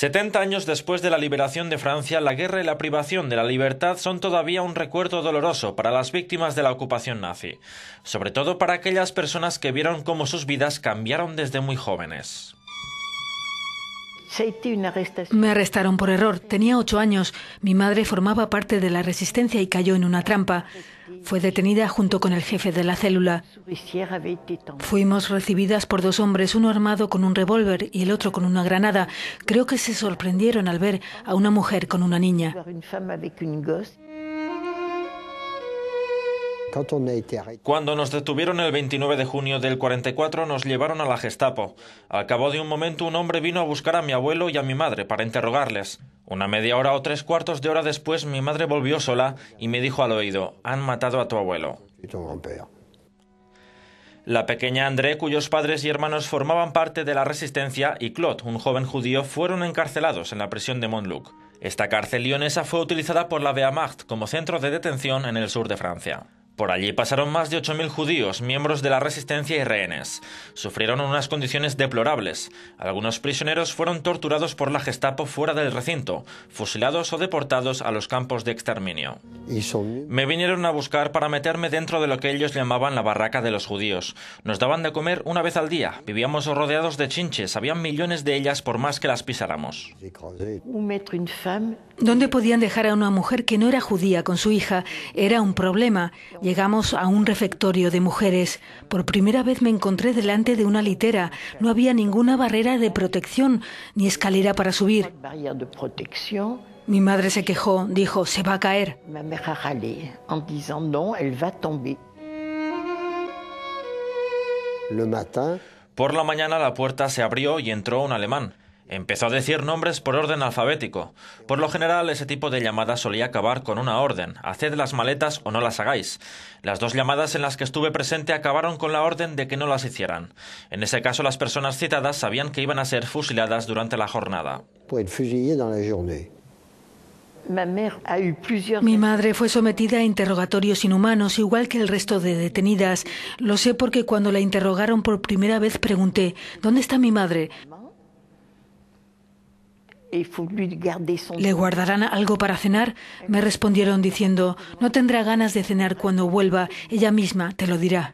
70 años después de la liberación de Francia, la guerra y la privación de la libertad son todavía un recuerdo doloroso para las víctimas de la ocupación nazi, sobre todo para aquellas personas que vieron cómo sus vidas cambiaron desde muy jóvenes. Me arrestaron por error. Tenía ocho años. Mi madre formaba parte de la resistencia y cayó en una trampa. Fue detenida junto con el jefe de la célula. Fuimos recibidas por dos hombres, uno armado con un revólver y el otro con una granada. Creo que se sorprendieron al ver a una mujer con una niña. Cuando nos detuvieron el 29 de junio del 44 nos llevaron a la Gestapo. Al cabo de un momento un hombre vino a buscar a mi abuelo y a mi madre para interrogarles. Una media hora o tres cuartos de hora después mi madre volvió sola y me dijo al oído, han matado a tu abuelo. La pequeña André, cuyos padres y hermanos formaban parte de la resistencia, y Claude, un joven judío, fueron encarcelados en la prisión de Montluc. Esta cárcel lionesa fue utilizada por la Wehrmacht como centro de detención en el sur de Francia. Por allí pasaron más de 8.000 judíos, miembros de la resistencia y rehenes. Sufrieron unas condiciones deplorables. Algunos prisioneros fueron torturados por la Gestapo fuera del recinto, fusilados o deportados a los campos de exterminio. Me vinieron a buscar para meterme dentro de lo que ellos llamaban la barraca de los judíos. Nos daban de comer una vez al día, vivíamos rodeados de chinches, Habían millones de ellas por más que las pisáramos. ¿Dónde podían dejar a una mujer que no era judía con su hija? Era un problema. Llegamos a un refectorio de mujeres. Por primera vez me encontré delante de una litera. No había ninguna barrera de protección ni escalera para subir. Mi madre se quejó, dijo, se va a caer. Por la mañana la puerta se abrió y entró un alemán. Empezó a decir nombres por orden alfabético. Por lo general, ese tipo de llamadas solía acabar con una orden, haced las maletas o no las hagáis. Las dos llamadas en las que estuve presente acabaron con la orden de que no las hicieran. En ese caso, las personas citadas sabían que iban a ser fusiladas durante la jornada. Mi madre fue sometida a interrogatorios inhumanos, igual que el resto de detenidas. Lo sé porque cuando la interrogaron por primera vez pregunté, ¿dónde está mi madre? ¿Le guardarán algo para cenar? Me respondieron diciendo, no tendrá ganas de cenar cuando vuelva, ella misma te lo dirá.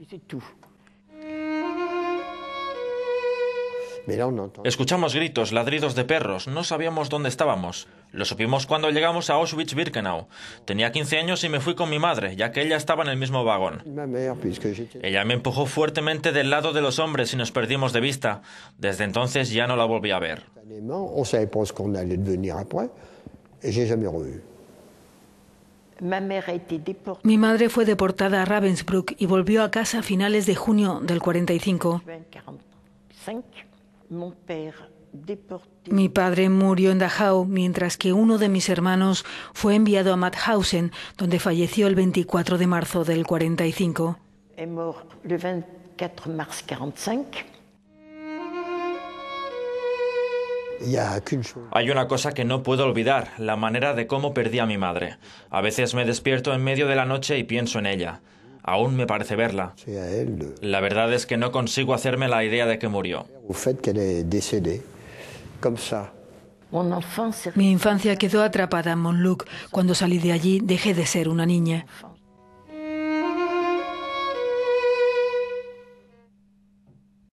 Escuchamos gritos, ladridos de perros, no sabíamos dónde estábamos. Lo supimos cuando llegamos a Auschwitz-Birkenau. Tenía 15 años y me fui con mi madre, ya que ella estaba en el mismo vagón. Ella me empujó fuertemente del lado de los hombres y nos perdimos de vista. Desde entonces ya no la volví a ver. Mi madre fue deportada a Ravensbrück y volvió a casa a finales de junio del 45. Mi padre murió en Dachau, mientras que uno de mis hermanos fue enviado a Mauthausen, donde falleció el 24 de marzo del 45. Hay una cosa que no puedo olvidar, la manera de cómo perdí a mi madre. A veces me despierto en medio de la noche y pienso en ella. Aún me parece verla. La verdad es que no consigo hacerme la idea de que murió. Mi infancia quedó atrapada en Montluc. Cuando salí de allí dejé de ser una niña.